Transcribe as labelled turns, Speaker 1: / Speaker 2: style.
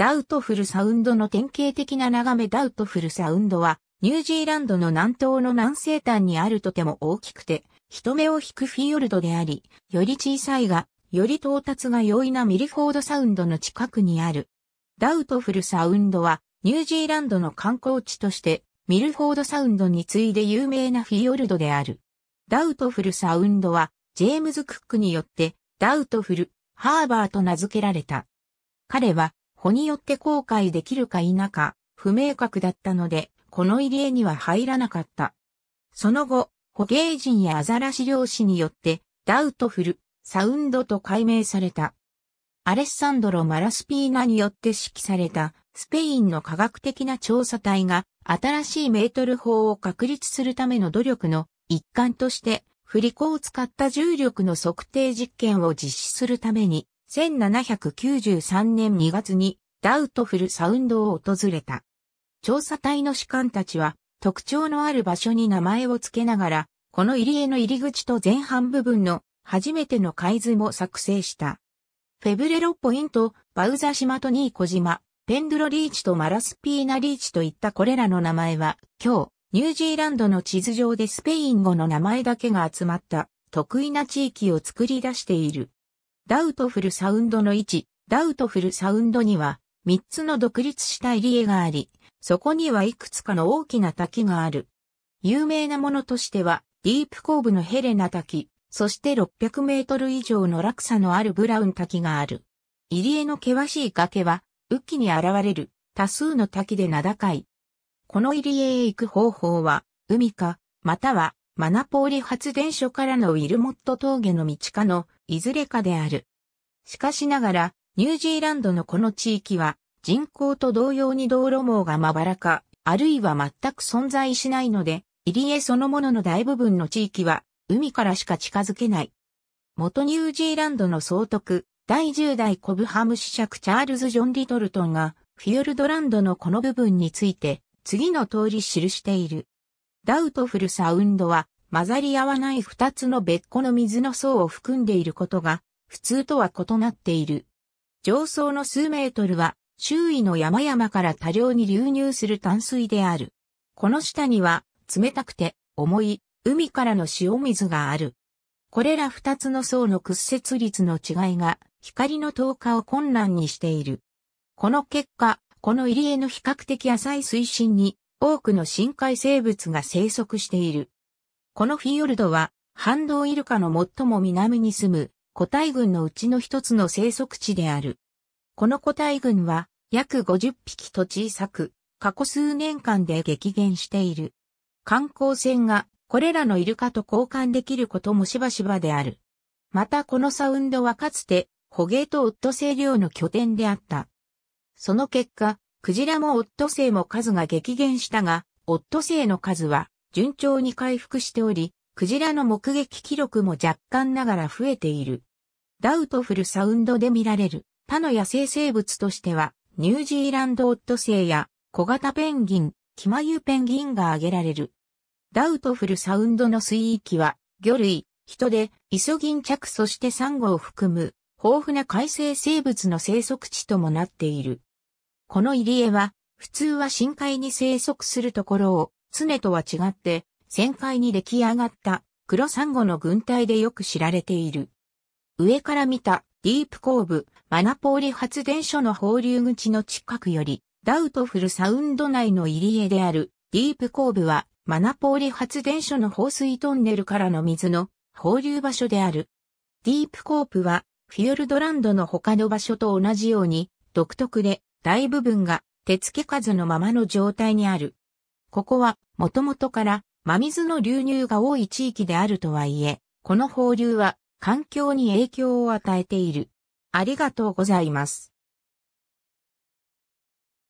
Speaker 1: ダウトフルサウンドの典型的な眺めダウトフルサウンドは、ニュージーランドの南東の南西端にあるとても大きくて、人目を引くフィヨルドであり、より小さいが、より到達が容易なミリフォードサウンドの近くにある。ダウトフルサウンドは、ニュージーランドの観光地として、ミルフォードサウンドに次いで有名なフィヨルドである。ダウトフルサウンドは、ジェームズ・クックによって、ダウトフル、ハーバーと名付けられた。彼は、穂によって後悔できるか否か、不明確だったので、この入り江には入らなかった。その後、捕鯨人やアザラシ漁師によって、ダウトフル、サウンドと解明された。アレッサンドロ・マラスピーナによって指揮された、スペインの科学的な調査隊が、新しいメートル法を確立するための努力の一環として、振り子を使った重力の測定実験を実施するために、1793年2月にダウトフルサウンドを訪れた。調査隊の士官たちは特徴のある場所に名前を付けながら、この入り江の入り口と前半部分の初めての海図も作成した。フェブレロポイント、バウザ島とニーコ島、ペンドロリーチとマラスピーナリーチといったこれらの名前は、今日、ニュージーランドの地図上でスペイン語の名前だけが集まった、得意な地域を作り出している。ダウトフルサウンドの位置、ダウトフルサウンドには、三つの独立した入り江があり、そこにはいくつかの大きな滝がある。有名なものとしては、ディープコーブのヘレナ滝、そして600メートル以上の落差のあるブラウン滝がある。入り江の険しい崖は、雨季に現れる多数の滝で名高い。この入り江へ行く方法は、海か、または、マナポーリ発電所からのウィルモット峠の道かのいずれかである。しかしながら、ニュージーランドのこの地域は、人口と同様に道路網がまばらか、あるいは全く存在しないので、入り江そのものの大部分の地域は、海からしか近づけない。元ニュージーランドの総督、第10代コブハム子爵チャールズ・ジョン・リトルトンが、フィヨルドランドのこの部分について、次の通り記している。ダウトフルサウンドは、混ざり合わない二つの別個の水の層を含んでいることが、普通とは異なっている。上層の数メートルは、周囲の山々から多量に流入する淡水である。この下には、冷たくて、重い、海からの塩水がある。これら二つの層の屈折率の違いが、光の透過を困難にしている。この結果、この入り江の比較的浅い水深に、多くの深海生物が生息している。このフィヨルドは、反動イルカの最も南に住む個体群のうちの一つの生息地である。この個体群は、約50匹と小さく、過去数年間で激減している。観光船がこれらのイルカと交換できることもしばしばである。またこのサウンドはかつて、捕鯨とオットセイ漁の拠点であった。その結果、クジラもオットセイも数が激減したが、オットセイの数は順調に回復しており、クジラの目撃記録も若干ながら増えている。ダウトフルサウンドで見られる他の野生生物としては、ニュージーランドオットセイや小型ペンギン、キマユペンギンが挙げられる。ダウトフルサウンドの水域は、魚類、人で、イソギンチャクそしてサンゴを含む、豊富な海生生物の生息地ともなっている。この入り江は、普通は深海に生息するところを、常とは違って、旋回に出来上がった黒サンゴの軍隊でよく知られている。上から見たディープコーブ、マナポーリ発電所の放流口の近くより、ダウトフルサウンド内の入り江であるディープコーブは、マナポーリ発電所の放水トンネルからの水の放流場所である。ディープコープは、フィヨルドランドの他の場所と同じように、独特で、大部分が手付け数のままの状態にある。ここは、もともとから、真水の流入が多い地域であるとはいえ、この放流は、環境に影響を与えている。ありがとうございます。